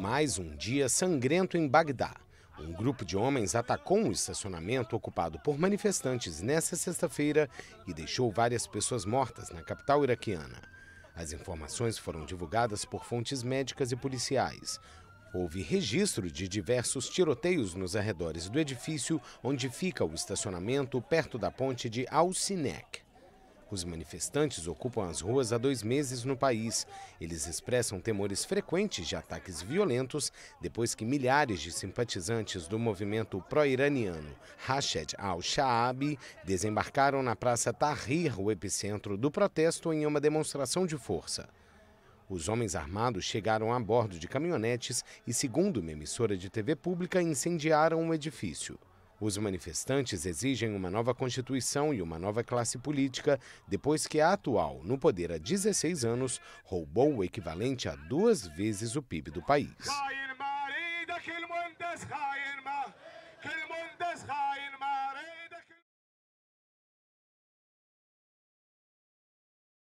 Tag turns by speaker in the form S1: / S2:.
S1: Mais um dia sangrento em Bagdá. Um grupo de homens atacou um estacionamento ocupado por manifestantes nesta sexta-feira e deixou várias pessoas mortas na capital iraquiana. As informações foram divulgadas por fontes médicas e policiais. Houve registro de diversos tiroteios nos arredores do edifício onde fica o estacionamento perto da ponte de Al-Sinek. Os manifestantes ocupam as ruas há dois meses no país. Eles expressam temores frequentes de ataques violentos depois que milhares de simpatizantes do movimento pró-iraniano Rashed al shaabi desembarcaram na Praça Tahrir, o epicentro do protesto, em uma demonstração de força. Os homens armados chegaram a bordo de caminhonetes e, segundo uma emissora de TV pública, incendiaram o um edifício. Os manifestantes exigem uma nova Constituição e uma nova classe política, depois que a atual, no poder há 16 anos, roubou o equivalente a duas vezes o PIB do país.